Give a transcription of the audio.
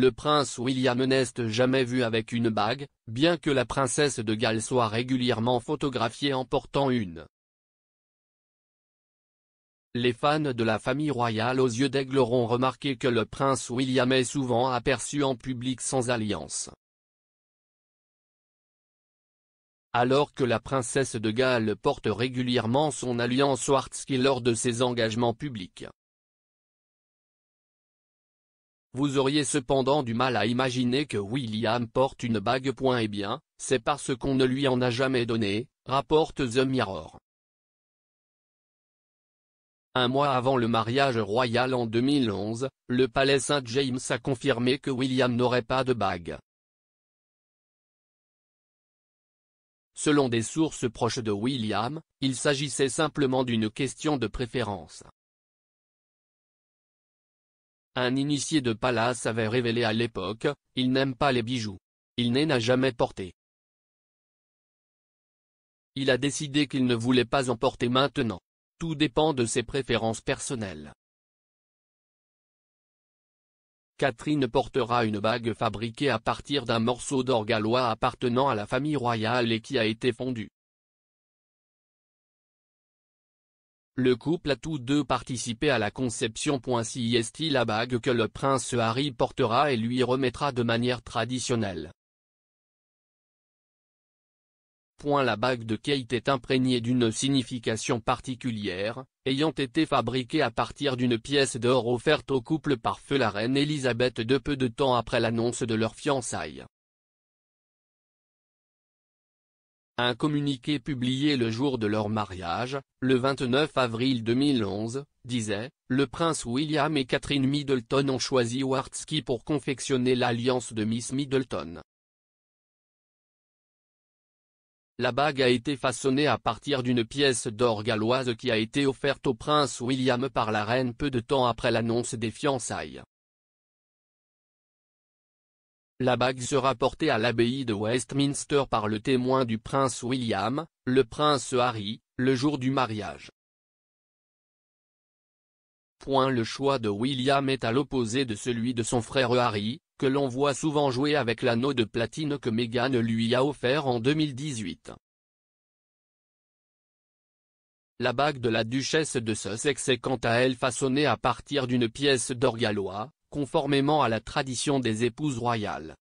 Le prince William n'est jamais vu avec une bague, bien que la princesse de Galles soit régulièrement photographiée en portant une. Les fans de la famille royale aux yeux d'aigle auront remarqué que le prince William est souvent aperçu en public sans alliance. Alors que la princesse de Galles porte régulièrement son alliance Swartzky lors de ses engagements publics. Vous auriez cependant du mal à imaginer que William porte une bague. Et bien, c'est parce qu'on ne lui en a jamais donné, rapporte The Mirror. Un mois avant le mariage royal en 2011, le palais Saint James a confirmé que William n'aurait pas de bague. Selon des sources proches de William, il s'agissait simplement d'une question de préférence. Un initié de Palace avait révélé à l'époque, il n'aime pas les bijoux. Il n'en a jamais porté. Il a décidé qu'il ne voulait pas en porter maintenant. Tout dépend de ses préférences personnelles. Catherine portera une bague fabriquée à partir d'un morceau d'or gallois appartenant à la famille royale et qui a été fondu. Le couple a tous deux participé à la conception. Si est la bague que le prince Harry portera et lui remettra de manière traditionnelle. la bague de Kate est imprégnée d'une signification particulière, ayant été fabriquée à partir d'une pièce d'or offerte au couple par feu la reine Elisabeth de peu de temps après l'annonce de leur fiançailles. Un communiqué publié le jour de leur mariage, le 29 avril 2011, disait, le prince William et Catherine Middleton ont choisi Wartsky pour confectionner l'alliance de Miss Middleton. La bague a été façonnée à partir d'une pièce d'or galloise qui a été offerte au prince William par la reine peu de temps après l'annonce des fiançailles. La bague sera portée à l'abbaye de Westminster par le témoin du prince William, le prince Harry, le jour du mariage. Point le choix de William est à l'opposé de celui de son frère Harry, que l'on voit souvent jouer avec l'anneau de platine que Meghan lui a offert en 2018. La bague de la duchesse de Sussex est quant à elle façonnée à partir d'une pièce d'or conformément à la tradition des épouses royales.